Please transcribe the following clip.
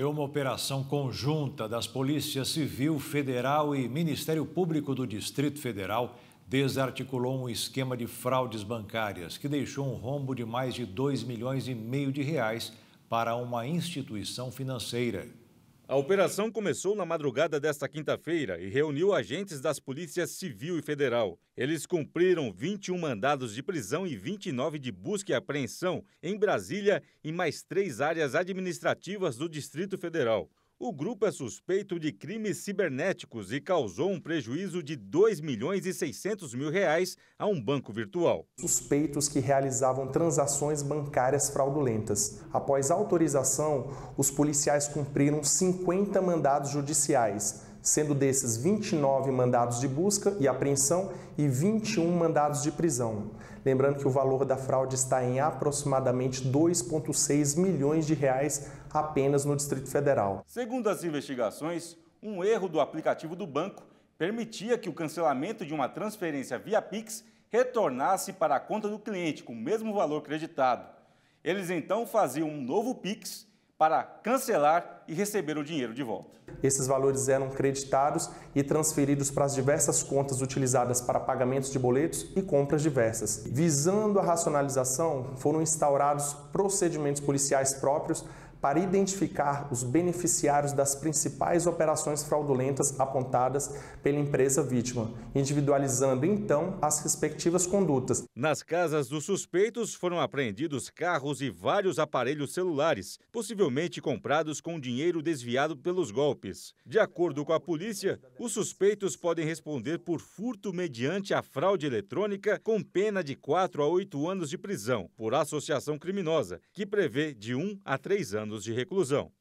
é uma operação conjunta das Polícias Civil Federal e Ministério Público do Distrito Federal desarticulou um esquema de fraudes bancárias que deixou um rombo de mais de 2 milhões e meio de reais para uma instituição financeira. A operação começou na madrugada desta quinta-feira e reuniu agentes das polícias civil e federal. Eles cumpriram 21 mandados de prisão e 29 de busca e apreensão em Brasília e mais três áreas administrativas do Distrito Federal. O grupo é suspeito de crimes cibernéticos e causou um prejuízo de 2 milhões e 600 mil reais a um banco virtual. Suspeitos que realizavam transações bancárias fraudulentas. Após autorização, os policiais cumpriram 50 mandados judiciais sendo desses 29 mandados de busca e apreensão e 21 mandados de prisão. Lembrando que o valor da fraude está em aproximadamente 2,6 milhões de reais apenas no Distrito Federal. Segundo as investigações, um erro do aplicativo do banco permitia que o cancelamento de uma transferência via Pix retornasse para a conta do cliente com o mesmo valor creditado. Eles então faziam um novo Pix para cancelar e receber o dinheiro de volta. Esses valores eram creditados e transferidos para as diversas contas utilizadas para pagamentos de boletos e compras diversas. Visando a racionalização, foram instaurados procedimentos policiais próprios para identificar os beneficiários das principais operações fraudulentas apontadas pela empresa vítima, individualizando então as respectivas condutas. Nas casas dos suspeitos foram apreendidos carros e vários aparelhos celulares, possivelmente comprados com dinheiro desviado pelos golpes. De acordo com a polícia, os suspeitos podem responder por furto mediante a fraude eletrônica com pena de 4 a 8 anos de prisão por associação criminosa, que prevê de 1 a 3 anos anos de reclusão.